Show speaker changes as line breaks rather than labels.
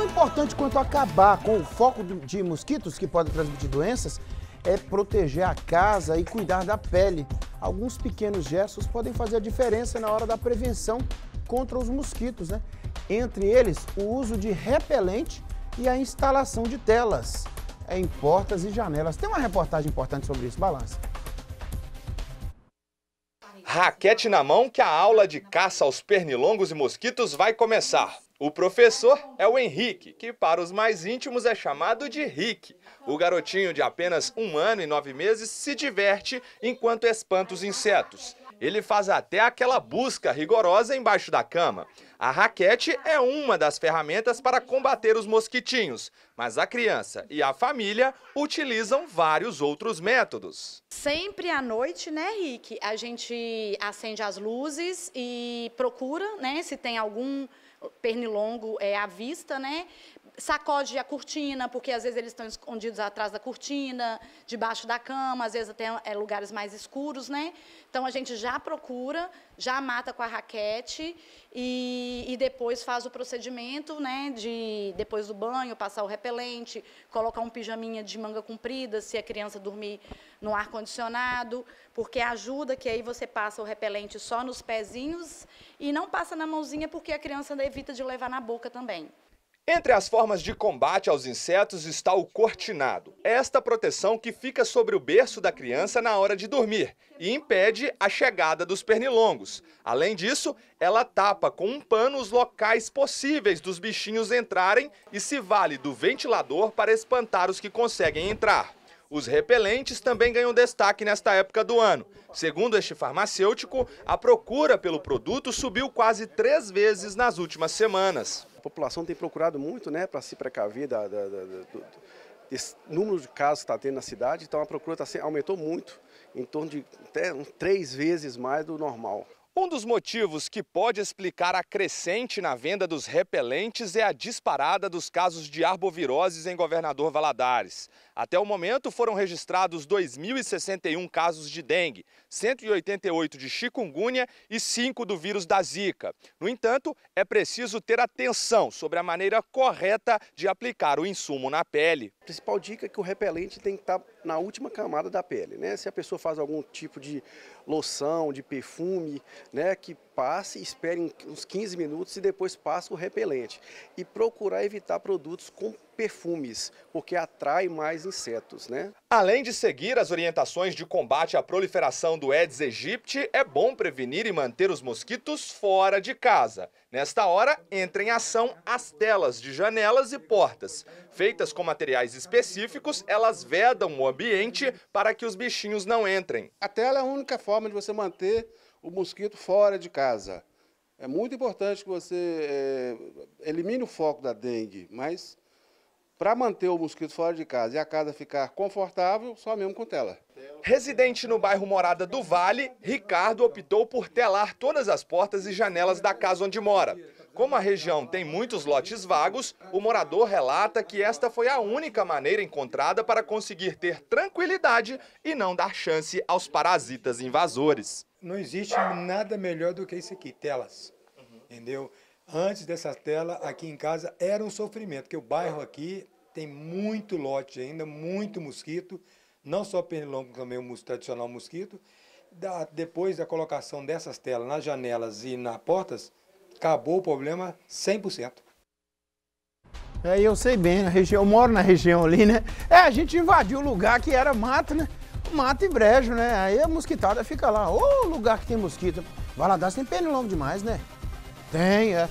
tão importante quanto acabar com o foco de mosquitos que podem transmitir doenças é proteger a casa e cuidar da pele. Alguns pequenos gestos podem fazer a diferença na hora da prevenção contra os mosquitos, né? Entre eles, o uso de repelente e a instalação de telas em portas e janelas. Tem uma reportagem importante sobre isso, balança.
Raquete na mão que a aula de caça aos pernilongos e mosquitos vai começar. O professor é o Henrique, que para os mais íntimos é chamado de Rick. O garotinho de apenas um ano e nove meses se diverte enquanto espanta os insetos. Ele faz até aquela busca rigorosa embaixo da cama. A raquete é uma das ferramentas para combater os mosquitinhos, mas a criança e a família utilizam vários outros métodos.
Sempre à noite, né, Rick? A gente acende as luzes e procura, né, se tem algum pernilongo é, à vista, né? sacode a cortina, porque às vezes eles estão escondidos atrás da cortina, debaixo da cama, às vezes até é, lugares mais escuros, né? Então a gente já procura, já mata com a raquete e, e depois faz o procedimento, né? De depois do banho passar o repelente, colocar um pijaminha de manga comprida, se a criança dormir no ar condicionado, porque ajuda que aí você passa o repelente só nos pezinhos e não passa na mãozinha porque a criança evita de levar na boca também.
Entre as formas de combate aos insetos está o cortinado, esta proteção que fica sobre o berço da criança na hora de dormir e impede a chegada dos pernilongos. Além disso, ela tapa com um pano os locais possíveis dos bichinhos entrarem e se vale do ventilador para espantar os que conseguem entrar. Os repelentes também ganham destaque nesta época do ano. Segundo este farmacêutico, a procura pelo produto subiu quase três vezes nas últimas semanas a população tem
procurado muito né, para se precaver da, da, da, do, número de casos que está tendo na cidade, então a procura tá, aumentou muito, em torno de até três vezes mais do normal.
Um dos motivos que pode explicar a crescente na venda dos repelentes é a disparada dos casos de arboviroses em Governador Valadares. Até o momento foram registrados 2.061 casos de dengue, 188 de chikungunya e 5 do vírus da Zika. No entanto, é preciso ter atenção sobre a maneira correta de aplicar o insumo na pele
principal dica é que o repelente é tem que estar tá na última camada da pele, né? Se a pessoa faz algum tipo de loção, de perfume, né, que passe, espere uns 15 minutos e depois passe o repelente. É e procurar evitar produtos com perfumes, porque atrai mais insetos, né?
Além de seguir as orientações de combate à proliferação do Aedes aegypti, é bom prevenir e manter os mosquitos fora de casa. Nesta hora, entra em ação as telas de janelas e portas. Feitas com materiais específicos, elas vedam o ambiente para que os bichinhos não entrem.
A tela é a única forma de você manter o mosquito fora de casa. É muito importante que você é, elimine o foco da dengue, mas para manter o mosquito fora de casa e a casa ficar confortável,
só mesmo com tela. Residente no bairro Morada do Vale, Ricardo optou por telar todas as portas e janelas da casa onde mora. Como a região tem muitos lotes vagos, o morador relata que esta foi a única maneira encontrada para conseguir ter tranquilidade e não dar chance aos parasitas invasores. Não existe nada melhor do que isso aqui, telas, entendeu? Antes dessa tela, aqui em casa, era um sofrimento, porque o bairro aqui tem muito lote ainda, muito mosquito, não só pernilongo, também é o tradicional mosquito. Da, depois da colocação dessas telas nas janelas e nas portas, acabou o problema 100%.
É, eu sei bem, na né, região, eu moro na região ali, né? É, a gente invadiu o lugar que era mato, né? Mato e brejo, né? Aí a mosquitada fica lá. Ô, lugar que tem mosquito. Valadares tem longo demais, né? Dang, it! Uh,